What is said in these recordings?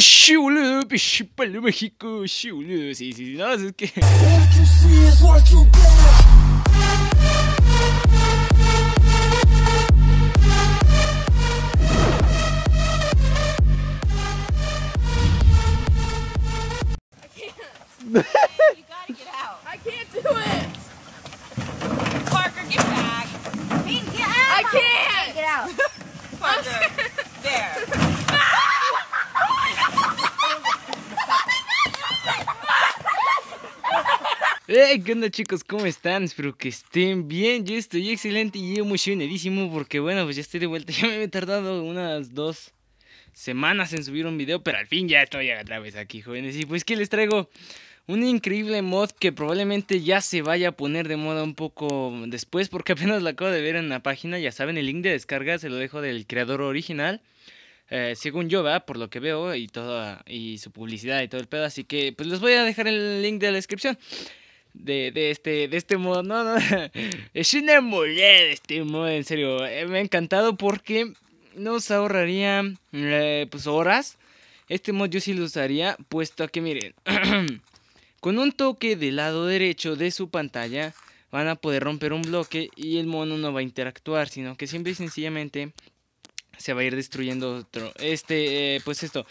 chioleux, puis je suis pas le Mexico, chioleux, c'est, c'est, non, c'est ok. you gotta get out. I can't do it. Parker, get back. Pete, get out. I can't. Get out. Parker, there. Hey, ¿qué onda chicos? ¿Cómo están? Espero que estén bien. Yo estoy excelente y emocionadísimo porque bueno, pues ya estoy de vuelta. Ya me he tardado unas dos semanas en subir un video, pero al fin ya estoy otra vez aquí, jóvenes. Y pues que les traigo un increíble mod que probablemente ya se vaya a poner de moda un poco después porque apenas la acabo de ver en la página. Ya saben, el link de descarga se lo dejo del creador original. Eh, según yo, va, por lo que veo y toda y su publicidad y todo el pedo, así que pues les voy a dejar el link de la descripción de, de, este, de este modo. No, no, es una mujer de este modo, en serio. Eh, me ha encantado porque nos ahorraría eh, pues horas. Este modo yo sí lo usaría, puesto a que miren, con un toque del lado derecho de su pantalla van a poder romper un bloque y el mono no va a interactuar, sino que siempre y sencillamente se va a ir destruyendo otro. Este, eh, pues esto,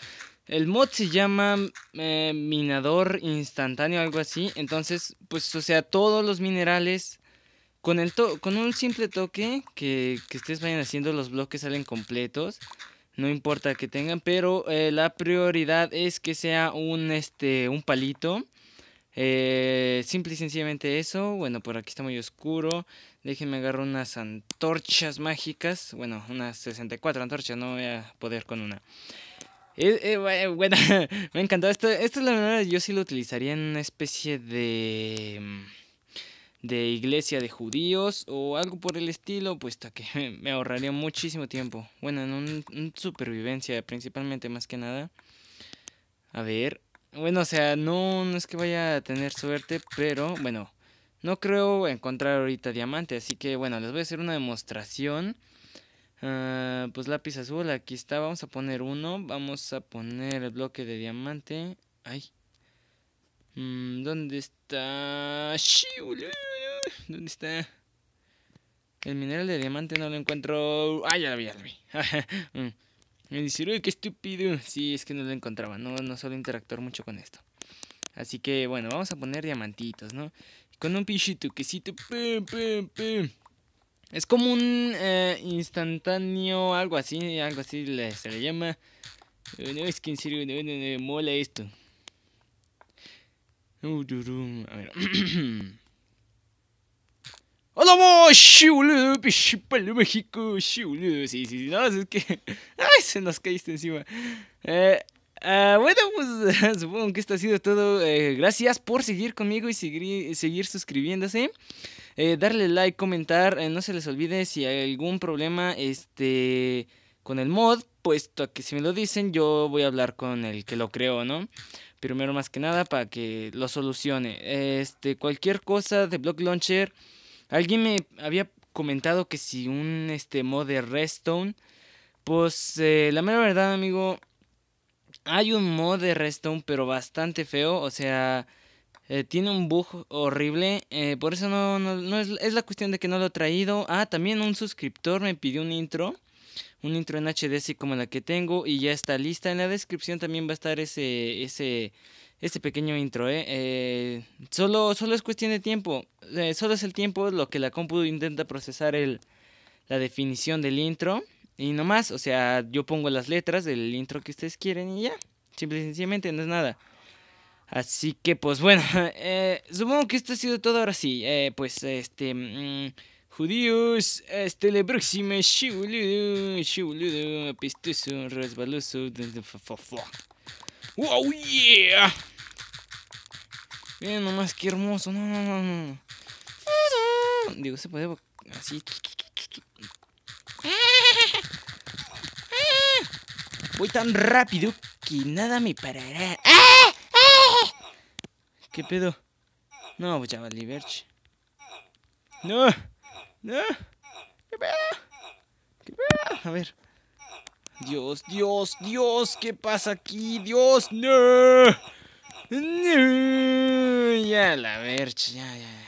el mod se llama eh, minador instantáneo, algo así. Entonces, pues, o sea, todos los minerales, con, el con un simple toque que, ustedes vayan haciendo, los bloques salen completos. No importa que tengan, pero eh, la prioridad es que sea un, este, un palito. Eh, simple y sencillamente eso. Bueno, por aquí está muy oscuro. Déjenme agarrar unas antorchas mágicas. Bueno, unas 64 antorchas. No voy a poder con una. Eh, eh, bueno, me ha encantado. Esto, es la verdad yo sí lo utilizaría en una especie de mm, de iglesia de judíos o algo por el estilo, puesto que me ahorraría muchísimo tiempo. Bueno, en un, supervivencia principalmente más que nada. A ver, bueno, o sea, no, no es que vaya a tener suerte, pero bueno, no creo encontrar ahorita diamante, así que bueno, les voy a hacer una demostración. Ah, pues lápiz azul, aquí está. Vamos a poner uno. Vamos a poner el bloque de diamante. Ay. Mm, ¿Dónde está? ¿Dónde está? El mineral de diamante no lo encuentro. Ah, ya lo vi, ya lo vi. Mm, me dice, uy, qué estúpido. Sí, es que no lo encontraba. No, no suelo interactuar mucho con esto. Así que, bueno, vamos a poner diamantitos, ¿no? Con un pichito que pum, pum es como un eh, instantáneo, algo así, algo así se le llama. No, es que en serio, no, no, mola esto. Uh, a ver. ¡Hola, vos! boludo! ¡Pichipalo, México! ¡Sí, boludo! Sí, sí, no, es que... ¡Ay, se nos caíste encima! Eh, eh, bueno, pues supongo que esto ha sido todo. gracias por seguir conmigo y seguir suscribiéndose. Eh, darle like, comentar, eh, no se les olvide si hay algún problema este, con el mod, puesto que si me lo dicen yo voy a hablar con el que lo creó, ¿no? Primero más que nada para que lo solucione. Este, cualquier cosa de Block Launcher, alguien me había comentado que si un este, mod de Redstone, pues eh, la mera verdad, amigo, hay un mod de Redstone pero bastante feo, o sea... Eh, tiene un bug horrible. Eh, por eso no, no, es, la cuestión de que no lo he traído. Ah, también un suscriptor me pidió un intro. Un intro en HD así como la que tengo. Y ya está lista. En la descripción también va a estar ese. ese. ese pequeño intro, eh, eh solo, solo es cuestión de tiempo. solo es el tiempo lo que la compu intenta procesar el, la definición del intro. Y no más. O sea, yo pongo las letras del intro que ustedes quieren y ya. Simple y sencillamente no es nada. Así que pues bueno, eh, supongo que esto ha sido todo ahora sí. Eh, pues este... Mm, judíos, hasta este, la próxima. shibuludo, shibuludo, apestoso, resbaloso. ¡Wow, yeah! Miren nomás qué hermoso. No, no, no, no. Digo, se puede así. Voy tan rápido que nada me parará. ¿Qué pedo? No, pues ya va verge. ¡No! ¡No! ¡Qué pedo! ¡Qué pedo! A ver. Dios, Dios, Dios, ¿qué pasa aquí? Dios, no. no. Ya la verge, ya, ya.